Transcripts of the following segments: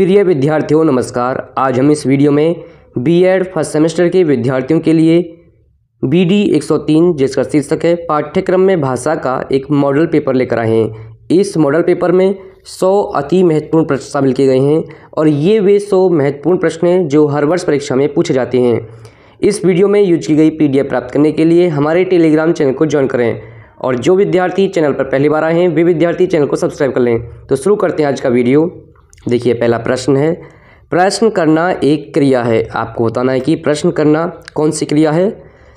प्रिय विद्यार्थियों नमस्कार आज हम इस वीडियो में बीएड फर्स्ट सेमेस्टर के विद्यार्थियों के लिए बी डी एक सौ तीन जिसका शीर्षक है पाठ्यक्रम में भाषा का एक मॉडल पेपर लेकर आए हैं इस मॉडल पेपर में सौ अति महत्वपूर्ण प्रश्न शामिल किए गए हैं और ये वे सौ महत्वपूर्ण प्रश्न हैं जो हर वर्ष परीक्षा में पूछे जाते हैं इस वीडियो में यूज की गई पी प्राप्त करने के लिए हमारे टेलीग्राम चैनल को ज्वाइन करें और जो विद्यार्थी चैनल पर पहली बार आए हैं वे विद्यार्थी चैनल को सब्सक्राइब कर लें तो शुरू करते हैं आज का वीडियो देखिए पहला प्रश्न है प्रश्न करना एक क्रिया है आपको बताना है कि प्रश्न करना कौन सी क्रिया है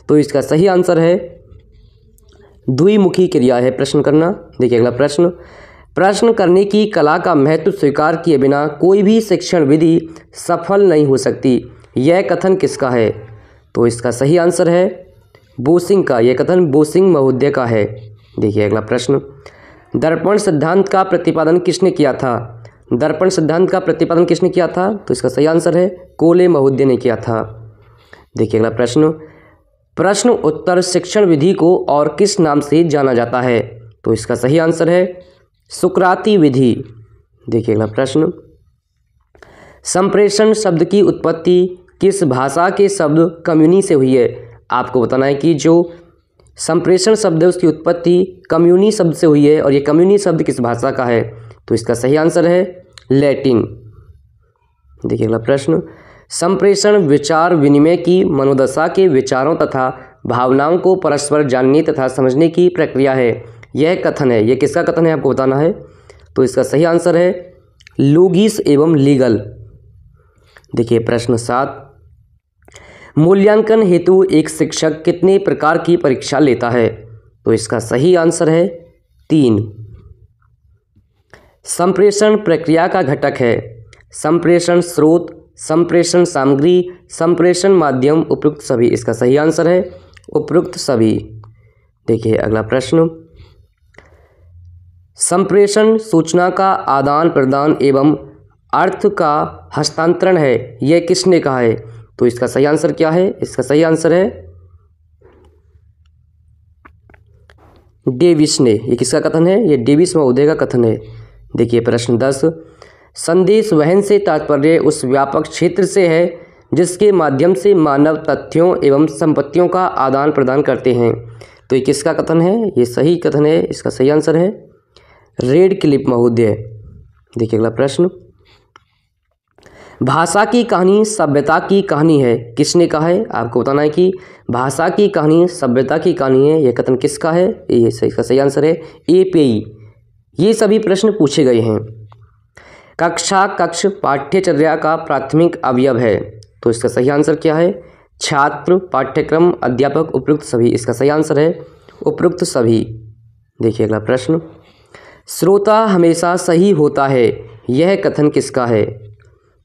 तो इसका सही आंसर है द्विमुखी क्रिया है प्रश्न करना देखिए अगला प्रश्न प्रश्न करने की कला का महत्व स्वीकार किए बिना कोई भी शिक्षण विधि सफल नहीं हो सकती यह कथन किसका है तो इसका सही आंसर है बोसिंग का यह कथन बोसिंग महोदय का है देखिए अगला प्रश्न दर्पण सिद्धांत का प्रतिपादन किसने किया था दर्पण सिद्धांत का प्रतिपादन किसने किया था तो इसका सही आंसर है कोले महोदय ने किया था देखिए अगला प्रश्न प्रश्न उत्तर शिक्षण विधि को और किस नाम से जाना जाता है तो इसका सही आंसर है सुकराती विधि देखिए अगला प्रश्न संप्रेषण शब्द की उत्पत्ति किस भाषा के शब्द कम्युनी से हुई है आपको बताना है कि जो संप्रेषण शब्द है उसकी उत्पत्ति कम्युनी शब्द से हुई है और ये कम्युनी शब्द किस भाषा का है तो इसका सही आंसर है लैटिन देखिए अगला प्रश्न संप्रेषण विचार विनिमय की मनोदशा के विचारों तथा भावनाओं को परस्पर जानने तथा समझने की प्रक्रिया है यह कथन है यह किसका कथन है आपको बताना है तो इसका सही आंसर है लोगिस एवं लीगल देखिए प्रश्न सात मूल्यांकन हेतु एक शिक्षक कितने प्रकार की परीक्षा लेता है तो इसका सही आंसर है तीन संप्रेषण प्रक्रिया का घटक है संप्रेषण स्रोत संप्रेषण सामग्री संप्रेषण माध्यम उपयुक्त सभी इसका सही आंसर है उपयुक्त सभी देखिए अगला प्रश्न संप्रेषण सूचना का आदान प्रदान एवं अर्थ का हस्तांतरण है यह किसने कहा है तो इसका सही आंसर क्या है इसका सही आंसर है डेविस ने ये किसका कथन है ये डेविस महोदय का कथन है देखिए प्रश्न दस संदेश वहन से तात्पर्य उस व्यापक क्षेत्र से है जिसके माध्यम से मानव तथ्यों एवं संपत्तियों का आदान प्रदान करते हैं तो ये किसका कथन है ये सही कथन है इसका सही आंसर है रेड क्लिप महोदय देखिए अगला प्रश्न भाषा की कहानी सभ्यता की कहानी है किसने कहा है आपको बताना है कि भाषा की कहानी सभ्यता की कहानी है यह कथन किसका है ये सही का सही आंसर है ए पी ये सभी प्रश्न पूछे गए हैं कक्षा कक्ष पाठ्यचर्या का प्राथमिक अवयव है तो इसका सही आंसर क्या है छात्र पाठ्यक्रम अध्यापक उपयुक्त सभी इसका सही आंसर है उपयुक्त सभी देखिए अगला प्रश्न श्रोता हमेशा सही होता है यह कथन किसका है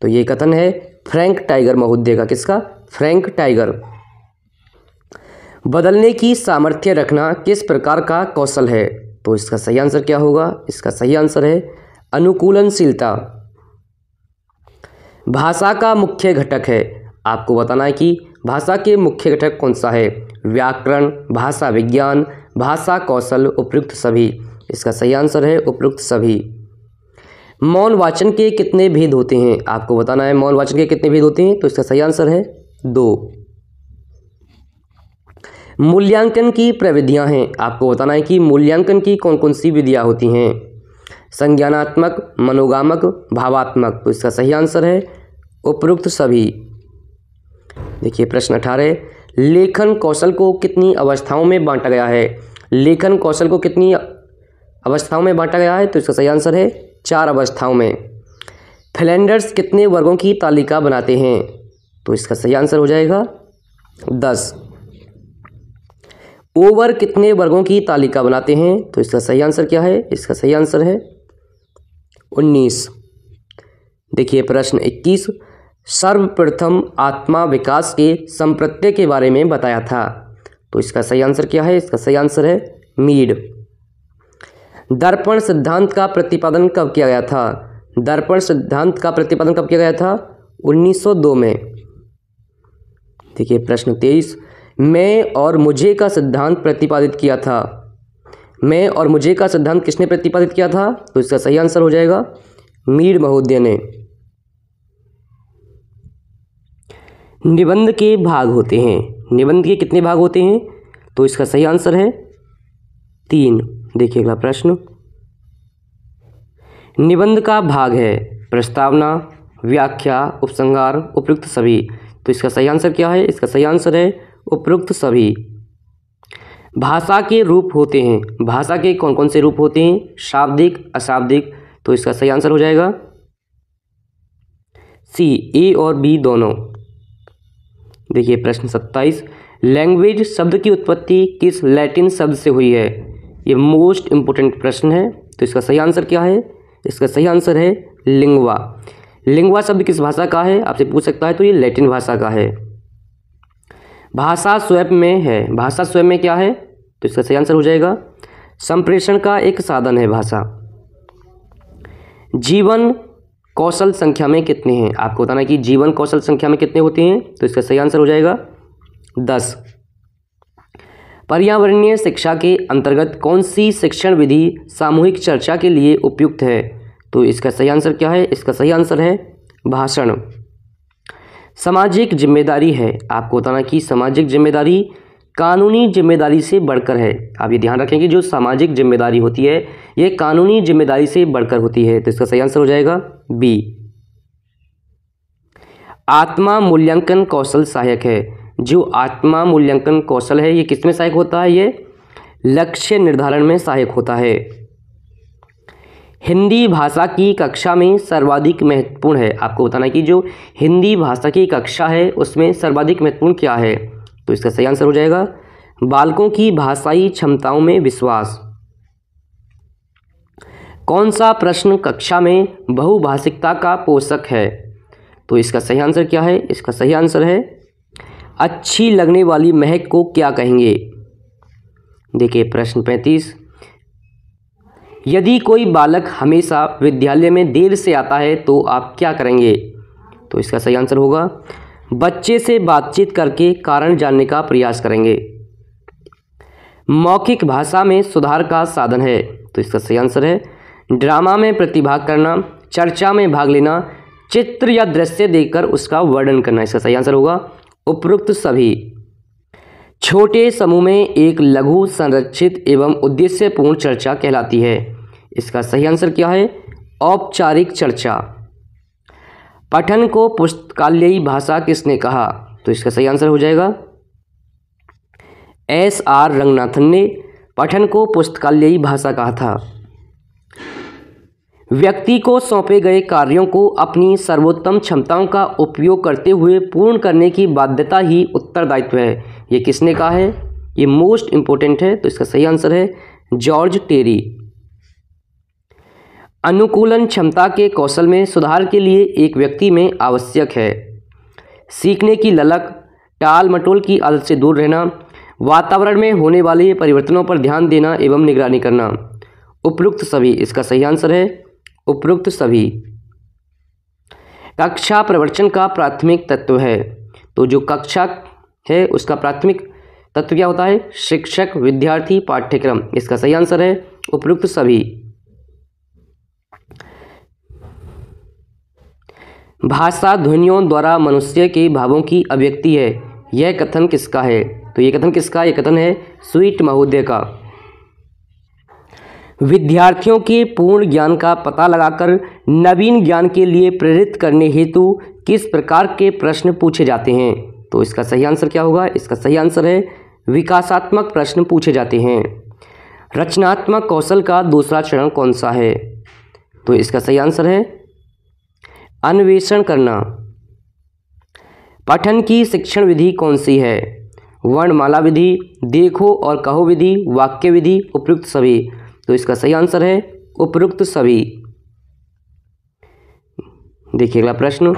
तो ये कथन है फ्रैंक टाइगर महोदय का किसका फ्रैंक टाइगर बदलने की सामर्थ्य रखना किस प्रकार का कौशल है तो इसका सही आंसर क्या होगा इसका सही आंसर है अनुकूलनशीलता भाषा का मुख्य घटक है आपको बताना है कि भाषा के मुख्य घटक कौन सा है व्याकरण भाषा विज्ञान भाषा कौशल उपयुक्त सभी इसका सही आंसर है उपयुक्त सभी मौन वाचन के कितने भेद होते हैं आपको बताना है मौन वाचन के कितने भेद होते हैं तो इसका सही आंसर है दो मूल्यांकन की प्रविधियाँ हैं आपको बताना है कि मूल्यांकन की कौन कौन सी विधियाँ होती हैं संज्ञानात्मक मनोगामक भावात्मक तो इसका सही आंसर है उपरोक्त सभी देखिए प्रश्न अठारह लेखन कौशल को कितनी अवस्थाओं में बांटा गया है लेखन कौशल को कितनी अवस्थाओं में बांटा गया है तो इसका सही आंसर है चार अवस्थाओं में फिलेंडर्स कितने वर्गों की तालिका बनाते हैं तो इसका सही आंसर हो जाएगा दस ओवर कितने वर्गों की तालिका बनाते हैं तो इसका सही आंसर क्या है इसका सही आंसर है उन्नीस देखिए प्रश्न इक्कीस सर्वप्रथम आत्मा विकास के संप्रत्य के बारे में बताया था तो इसका सही आंसर क्या है इसका सही आंसर है मीड दर्पण सिद्धांत का प्रतिपादन कब किया गया था दर्पण सिद्धांत का प्रतिपादन कब किया गया था 1902 में देखिए प्रश्न तेईस मैं और मुझे का सिद्धांत प्रतिपादित किया था मैं और मुझे का सिद्धांत किसने प्रतिपादित किया था तो इसका सही आंसर हो जाएगा मीर महोदय ने निबंध के भाग होते हैं निबंध के कितने भाग होते हैं तो इसका सही आंसर है तीन देखिएगा प्रश्न निबंध का भाग है प्रस्तावना व्याख्या उपसंहार उपयुक्त सभी तो इसका सही आंसर क्या है इसका सही आंसर है उपरोक्त सभी भाषा के रूप होते हैं भाषा के कौन कौन से रूप होते हैं शाब्दिक अशाब्दिक तो इसका सही आंसर हो जाएगा सी ए और बी दोनों देखिए प्रश्न सत्ताईस लैंग्वेज शब्द की उत्पत्ति किस लैटिन शब्द से हुई है ये मोस्ट इम्पोर्टेंट प्रश्न है तो इसका सही आंसर क्या है इसका सही आंसर है लिंगवा लिंगवा शब्द किस भाषा का है आपसे पूछ सकता है तो ये लैटिन भाषा का है भाषा स्वैप में है भाषा स्वैप में क्या है तो इसका सही आंसर हो जाएगा संप्रेषण का एक साधन है भाषा जीवन कौशल संख्या में कितने हैं आपको बताना है कि जीवन कौशल संख्या में कितने होते हैं तो इसका सही आंसर हो जाएगा दस पर्यावरणीय शिक्षा के अंतर्गत कौन सी शिक्षण विधि सामूहिक चर्चा के लिए उपयुक्त है तो इसका सही आंसर क्या है इसका सही आंसर है भाषण सामाजिक जिम्मेदारी है आपको बताना कि सामाजिक जिम्मेदारी कानूनी जिम्मेदारी से बढ़कर है आप ये ध्यान रखें कि जो सामाजिक जिम्मेदारी होती है ये कानूनी जिम्मेदारी से बढ़कर होती है तो इसका सही आंसर हो जाएगा बी आत्मा मूल्यांकन कौशल सहायक है जो आत्मा मूल्यांकन कौशल है ये किस में सहायक होता है ये लक्ष्य निर्धारण में सहायक होता है हिंदी भाषा की कक्षा में सर्वाधिक महत्वपूर्ण है आपको बताना है कि जो हिंदी भाषा की कक्षा है उसमें सर्वाधिक महत्वपूर्ण क्या है तो इसका सही आंसर हो जाएगा बालकों की भाषाई क्षमताओं में विश्वास कौन सा प्रश्न कक्षा में बहुभाषिकता का पोषक है तो इसका सही आंसर क्या है इसका सही आंसर है अच्छी लगने वाली महक को क्या कहेंगे देखिए प्रश्न पैंतीस यदि कोई बालक हमेशा विद्यालय में देर से आता है तो आप क्या करेंगे तो इसका सही आंसर होगा बच्चे से बातचीत करके कारण जानने का प्रयास करेंगे मौखिक भाषा में सुधार का साधन है तो इसका सही आंसर है ड्रामा में प्रतिभाग करना चर्चा में भाग लेना चित्र या दृश्य देखकर उसका वर्णन करना इसका सही आंसर होगा उपरोक्त सभी छोटे समूह में एक लघु संरक्षित एवं उद्देश्यपूर्ण चर्चा कहलाती है इसका सही आंसर क्या है औपचारिक चर्चा पठन को पुस्तकालयी भाषा किसने कहा तो इसका सही आंसर हो जाएगा एस आर रंगनाथन ने पठन को पुस्तकालयी भाषा कहा था व्यक्ति को सौंपे गए कार्यों को अपनी सर्वोत्तम क्षमताओं का उपयोग करते हुए पूर्ण करने की बाध्यता ही उत्तरदायित्व है ये किसने कहा है ये मोस्ट इम्पोर्टेंट है तो इसका सही आंसर है जॉर्ज टेरी अनुकूलन क्षमता के कौशल में सुधार के लिए एक व्यक्ति में आवश्यक है सीखने की ललक टाल मटोल की आदत से दूर रहना वातावरण में होने वाले परिवर्तनों पर ध्यान देना एवं निगरानी करना उपयुक्त सभी इसका सही आंसर है उपयुक्त सभी कक्षा प्रवर्चन का प्राथमिक तत्व है तो जो कक्षा है उसका प्राथमिक तत्व क्या होता है शिक्षक विद्यार्थी पाठ्यक्रम इसका सही आंसर है उपयुक्त सभी भाषा ध्वनियों द्वारा मनुष्य के भावों की अभिव्यक्ति है यह कथन किसका है तो यह कथन किसका यह कथन है स्वीट महोदय का विद्यार्थियों के पूर्ण ज्ञान का पता लगाकर नवीन ज्ञान के लिए प्रेरित करने हेतु किस प्रकार के प्रश्न पूछे जाते हैं तो इसका सही आंसर क्या होगा इसका सही आंसर है विकासात्मक प्रश्न पूछे जाते हैं रचनात्मक कौशल का दूसरा चरण कौन सा है तो इसका सही आंसर है अन्वेषण करना पठन की शिक्षण विधि कौन सी है वर्णमाला विधि देखो और कहो विधि वाक्य विधि उपयुक्त सभी तो इसका सही आंसर है उपयुक्त सभी देखिए अगला प्रश्न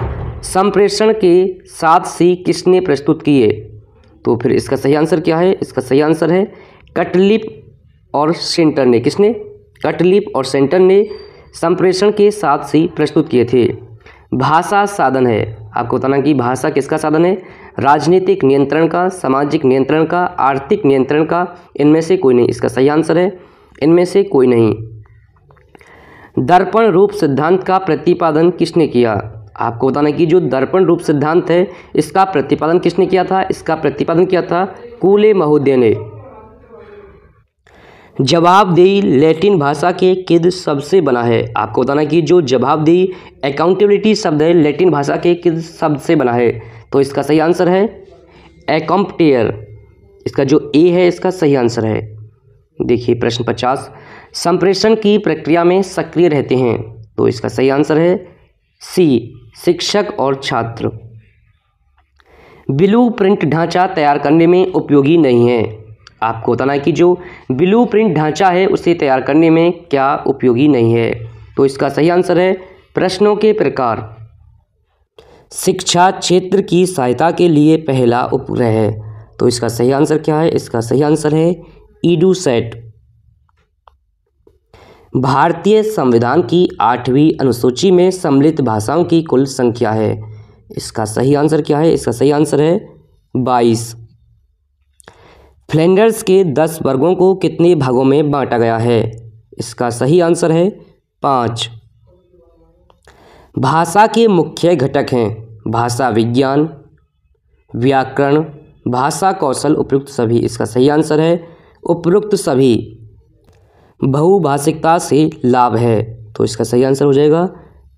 संप्रेषण के साथ सी किसने प्रस्तुत किए तो फिर इसका सही आंसर क्या है इसका सही आंसर है कटलिप और सेंटर ने किसने कटलिप और सेंटर ने संप्रेषण के साथ सी प्रस्तुत किए थे भाषा साधन है आपको बताना कि भाषा किसका साधन है राजनीतिक नियंत्रण का सामाजिक नियंत्रण का आर्थिक नियंत्रण का इनमें से कोई नहीं इसका सही आंसर है इनमें से कोई नहीं दर्पण रूप सिद्धांत का प्रतिपादन किसने किया आपको बताना कि जो दर्पण रूप सिद्धांत है इसका प्रतिपादन किसने किया था इसका प्रतिपादन किया था कूले महोदय ने जवाबदेही लैटिन भाषा के किद शब्द से बना है आपको बताना कि जो जवाबदेही अकाउंटेबिलिटी शब्द है लैटिन भाषा के किद शब्द से बना है तो इसका सही आंसर है एकम्पटेयर इसका जो ए है इसका सही आंसर है देखिए प्रश्न पचास संप्रेषण की प्रक्रिया में सक्रिय रहते हैं तो इसका सही आंसर है सी शिक्षक और छात्र ब्लू प्रिंट ढांचा तैयार करने में उपयोगी नहीं है आपको बताना है कि जो ब्लू प्रिंट ढांचा है उसे तैयार करने में क्या उपयोगी नहीं है तो इसका सही आंसर है प्रश्नों के प्रकार शिक्षा क्षेत्र की सहायता के लिए पहला उपग्रह है तो इसका सही आंसर क्या है इसका सही आंसर है ईडूसेट भारतीय संविधान की आठवीं अनुसूची में सम्मिलित भाषाओं की कुल संख्या है इसका सही आंसर क्या है इसका सही आंसर है बाईस फ्लैंडर्स के दस वर्गों को कितने भागों में बांटा गया है इसका सही आंसर है पाँच भाषा के मुख्य घटक हैं भाषा विज्ञान व्याकरण भाषा कौशल उपयुक्त सभी इसका सही आंसर है उपयुक्त सभी बहुभाषिकता से लाभ है तो इसका सही आंसर हो जाएगा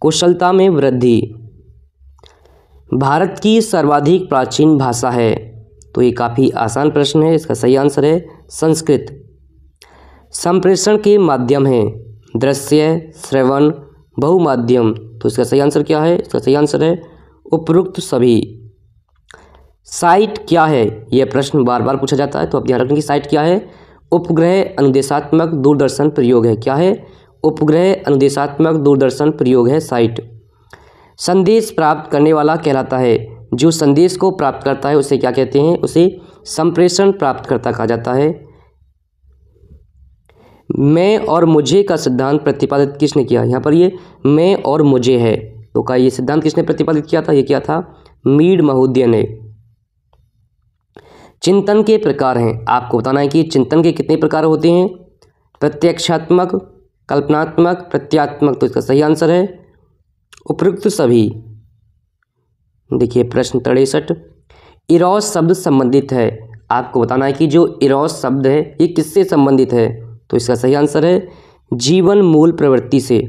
कुशलता में वृद्धि भारत की सर्वाधिक प्राचीन भाषा है तो ये काफ़ी आसान प्रश्न है इसका सही आंसर है संस्कृत संप्रेषण के माध्यम है दृश्य श्रवण बहुमाध्यम तो इसका सही आंसर क्या है इसका सही आंसर है उपरोक्त सभी साइट क्या है यह प्रश्न बार बार पूछा जाता है तो आप ध्यान रखें कि साइट क्या है उपग्रह अनुदेशात्मक दूरदर्शन प्रयोग है क्या है उपग्रह अनुदेशात्मक दूरदर्शन प्रयोग है साइट संदेश प्राप्त करने वाला कहलाता है जो संदेश को प्राप्त करता है उसे क्या कहते हैं उसे संप्रेषण प्राप्तकर्ता कहा जाता है मैं और मुझे का सिद्धांत प्रतिपादित किसने किया यहाँ पर ये मैं और मुझे है तो का ये सिद्धांत किसने प्रतिपादित किया था ये क्या था मीड महोदय ने चिंतन के प्रकार हैं आपको बताना है कि चिंतन के कितने प्रकार होते हैं प्रत्यक्षात्मक कल्पनात्मक प्रत्यात्मक तो इसका सही आंसर है उपयुक्त सभी देखिए प्रश्न तिरसठ इरोस शब्द संबंधित है आपको बताना है कि जो इरोस शब्द है ये किससे संबंधित है तो इसका सही आंसर है जीवन मूल प्रवृत्ति से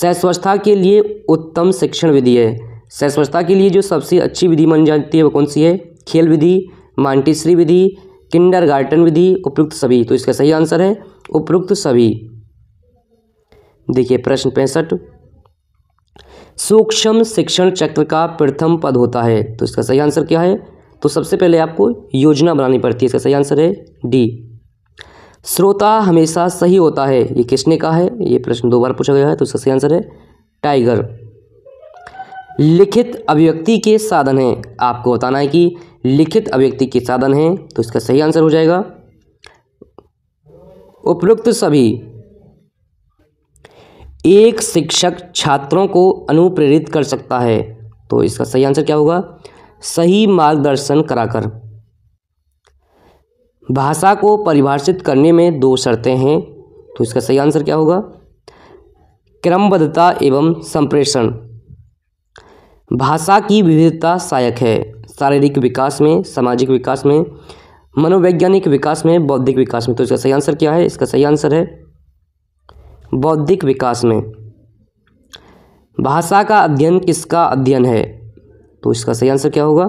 सहस्वस्था के लिए उत्तम शिक्षण विधि है सहस्वस्था के लिए जो सबसे अच्छी विधि मानी जाती है वो कौन सी है खेल विधि मांटिसरी विधि किंडर गार्टन विधि उपयुक्त सभी तो इसका सही आंसर है उपयुक्त सभी देखिए प्रश्न पैंसठ सूक्ष्म शिक्षण चक्र का प्रथम पद होता है तो इसका सही आंसर क्या है तो सबसे पहले आपको योजना बनानी पड़ती है इसका सही आंसर है डी श्रोता हमेशा सही होता है ये किसने कहा है ये प्रश्न दो बार पूछा गया है तो इसका सही आंसर है टाइगर लिखित अभिव्यक्ति के साधन हैं आपको बताना है कि लिखित अभिव्यक्ति के साधन हैं तो इसका सही आंसर हो जाएगा उपरोक्त सभी एक शिक्षक छात्रों को अनुप्रेरित कर सकता है तो इसका सही आंसर क्या होगा सही मार्गदर्शन कराकर भाषा को परिभाषित करने में दो शर्तें हैं तो इसका सही आंसर क्या होगा क्रमबद्धता एवं संप्रेषण भाषा की विविधता सहायक है शारीरिक विकास में सामाजिक विकास में मनोवैज्ञानिक विकास में बौद्धिक विकास में तो इसका सही आंसर क्या है इसका सही आंसर है बौद्धिक विकास में भाषा का अध्ययन किसका अध्ययन है तो इसका सही आंसर क्या होगा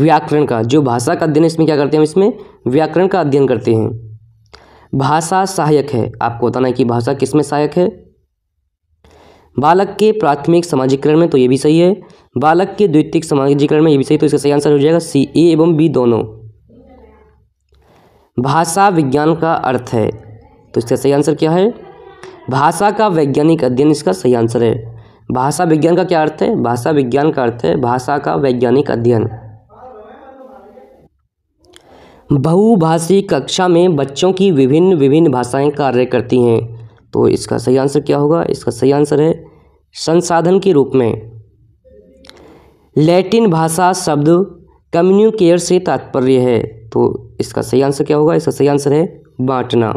व्याकरण का जो भाषा का अध्ययन इसमें क्या करते हैं इसमें व्याकरण का अध्ययन करते हैं भाषा सहायक है आपको बताना है कि भाषा किस में सहायक है बालक के प्राथमिक सामाजिकरण में तो ये भी सही है बालक के द्वितीय समाजीकरण में ये भी सही तो इसका सही आंसर हो जाएगा सी ए एवं बी दोनों भाषा विज्ञान का अर्थ है तो इसका सही आंसर क्या है भाषा का वैज्ञानिक अध्ययन इसका सही आंसर है भाषा विज्ञान का क्या अर्थ है भाषा विज्ञान का अर्थ है भाषा का वैज्ञानिक अध्ययन बहुभाषी कक्षा में बच्चों की विभिन्न विभिन्न भाषाएं कार्य करती हैं तो इसका सही आंसर क्या होगा इसका सही आंसर है संसाधन के रूप में लैटिन भाषा शब्द कम्युनिकेयर से तात्पर्य है तो इसका सही आंसर क्या होगा इसका सही आंसर है बांटना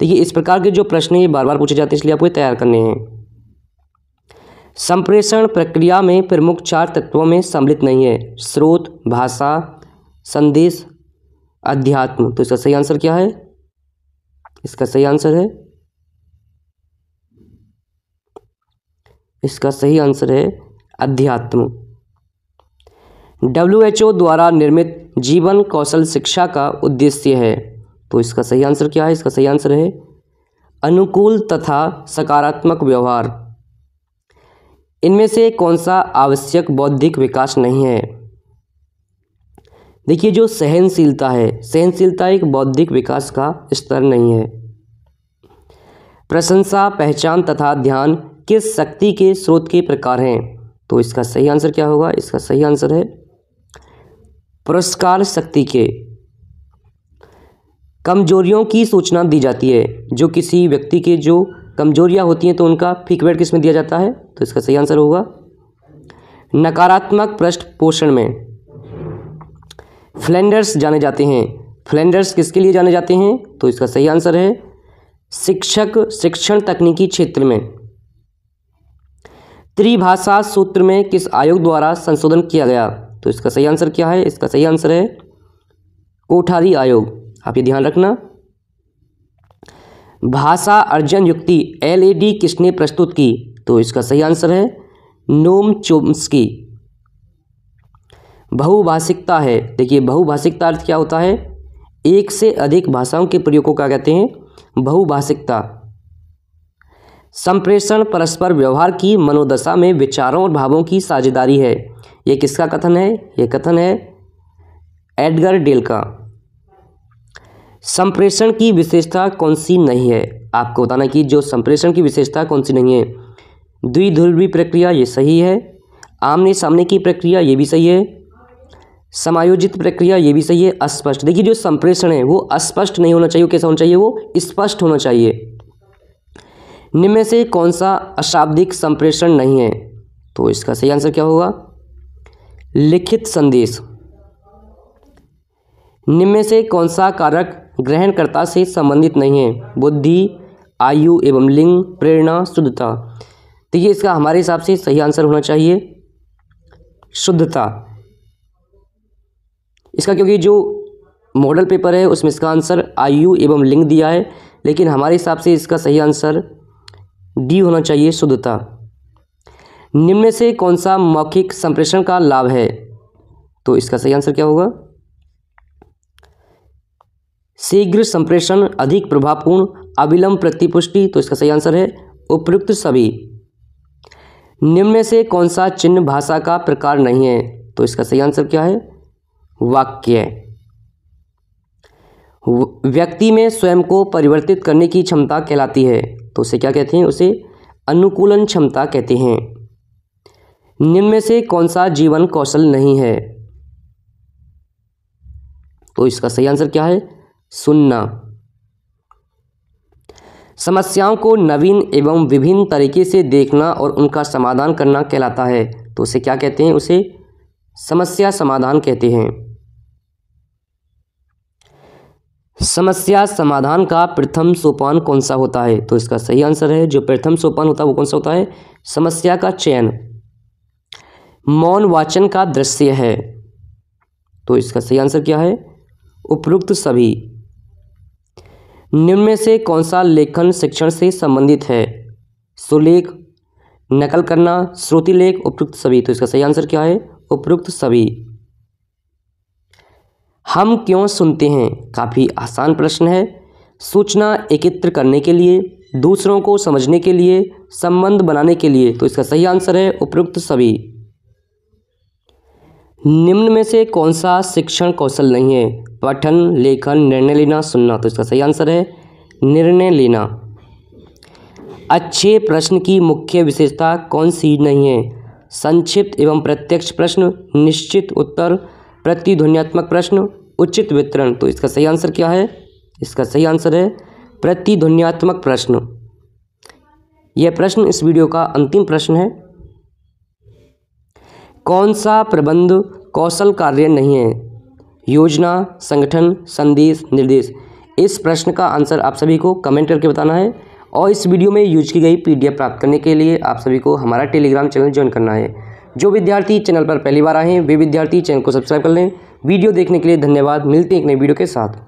देखिए इस प्रकार के जो प्रश्न ये बार बार पूछे जाते हैं इसलिए आपको तैयार करने हैं संप्रेषण प्रक्रिया में प्रमुख चार तत्वों में सम्मिलित नहीं है स्रोत भाषा संदेश अध्यात्म तो इसका सही आंसर क्या है इसका सही आंसर है इसका सही आंसर है अध्यात्म डब्ल्यू द्वारा निर्मित जीवन कौशल शिक्षा का उद्देश्य है तो इसका सही आंसर क्या है इसका सही आंसर है अनुकूल तथा सकारात्मक व्यवहार इनमें से कौन सा आवश्यक बौद्धिक विकास नहीं है देखिए जो सहनशीलता है सहनशीलता एक बौद्धिक विकास का स्तर नहीं है प्रशंसा पहचान तथा ध्यान किस शक्ति के स्रोत के प्रकार हैं तो इसका सही आंसर क्या होगा इसका सही आंसर है पुरस्कार शक्ति के कमजोरियों की सूचना दी जाती है जो किसी व्यक्ति के जो कमजोरियाँ होती हैं तो उनका फीडबैक किस में दिया जाता है तो इसका सही आंसर होगा नकारात्मक पृष्ठ पोषण में फ्लेंडर्स जाने जाते हैं फ्लेंडर्स किसके लिए जाने जाते हैं तो इसका सही आंसर है शिक्षक शिक्षण तकनीकी क्षेत्र में त्रिभाषा सूत्र में किस आयोग द्वारा संशोधन किया गया तो इसका सही आंसर क्या है इसका सही आंसर है कोठारी आयोग आप ये ध्यान रखना भाषा अर्जन युक्ति एलईडी किसने प्रस्तुत की तो इसका सही आंसर है नोम चोम्स्की बहुभाषिकता है देखिए बहुभाषिकता अर्थ क्या होता है एक से अधिक भाषाओं के प्रयोग को क्या कहते हैं बहुभाषिकता संप्रेषण परस्पर व्यवहार की मनोदशा में विचारों और भावों की साझेदारी है यह किसका कथन है यह कथन है एडगर डेल का संप्रेषण की विशेषता कौन सी नहीं है आपको बताना कि जो संप्रेषण की विशेषता कौन सी नहीं है द्विध्रुवी प्रक्रिया ये सही है आमने सामने की प्रक्रिया ये भी सही है समायोजित प्रक्रिया ये भी सही है अस्पष्ट देखिए जो संप्रेषण है वो अस्पष्ट नहीं होना चाहिए वो कैसा होना चाहिए वो स्पष्ट होना चाहिए निम्न से कौन सा अशाब्दिक संप्रेषण नहीं है तो इसका सही आंसर क्या होगा लिखित संदेश निम्न से कौन सा कारक ग्रहणकर्ता से संबंधित नहीं है बुद्धि आयु एवं लिंग प्रेरणा शुद्धता तो ये इसका हमारे हिसाब से सही आंसर होना चाहिए शुद्धता इसका क्योंकि जो मॉडल पेपर है उसमें इसका आंसर आयु एवं लिंग दिया है लेकिन हमारे हिसाब से इसका सही आंसर डी होना चाहिए शुद्धता निम्न से कौन सा मौखिक संप्रेषण का लाभ है तो इसका सही आंसर क्या होगा शीघ्र संप्रेषण अधिक प्रभावपूर्ण अविलंब प्रतिपुष्टि तो इसका सही आंसर है उपयुक्त सभी निम्न में से कौन सा चिन्ह भाषा का प्रकार नहीं है तो इसका सही आंसर क्या है वाक्य व्यक्ति में स्वयं को परिवर्तित करने की क्षमता कहलाती है तो उसे क्या कहते हैं उसे अनुकूलन क्षमता कहते हैं निम्न में से कौन सा जीवन कौशल नहीं है तो इसका सही आंसर क्या है सुनना समस्याओं को नवीन एवं विभिन्न तरीके से देखना और उनका समाधान करना कहलाता है तो उसे क्या कहते हैं उसे समस्या समाधान कहते हैं समस्या समाधान का प्रथम सोपान कौन सा होता है तो इसका सही आंसर है जो प्रथम सोपान होता है वो कौन सा होता है समस्या का चयन मौन वाचन का दृश्य है तो इसका सही आंसर क्या है उपयुक्त सभी निम्न में से कौन सा लेखन शिक्षण से संबंधित है सुलेख नकल करना लेख उपयुक्त सभी तो इसका सही आंसर क्या है उपयुक्त सभी हम क्यों सुनते हैं काफ़ी आसान प्रश्न है सूचना एकत्र करने के लिए दूसरों को समझने के लिए संबंध बनाने के लिए तो इसका सही आंसर है उपयुक्त सभी निम्न में से कौन सा शिक्षण कौशल नहीं है पठन लेखन निर्णय लेना सुनना तो इसका सही आंसर है निर्णय लेना अच्छे प्रश्न की मुख्य विशेषता कौन सी नहीं है संक्षिप्त एवं प्रत्यक्ष प्रश्न निश्चित उत्तर प्रतिध्वनियात्मक प्रश्न उचित वितरण तो इसका सही आंसर क्या है इसका सही आंसर है प्रतिध्वनियात्मक प्रश्न यह प्रश्न इस वीडियो का अंतिम प्रश्न है कौन सा प्रबंध कौशल कार्य नहीं है योजना संगठन संदेश निर्देश इस प्रश्न का आंसर आप सभी को कमेंट करके बताना है और इस वीडियो में यूज की गई पीडीएफ प्राप्त करने के लिए आप सभी को हमारा टेलीग्राम चैनल ज्वाइन करना है जो विद्यार्थी चैनल पर पहली बार आए हैं वे विद्यार्थी चैनल को सब्सक्राइब कर लें वीडियो देखने के लिए धन्यवाद मिलते हैं एक नई वीडियो के साथ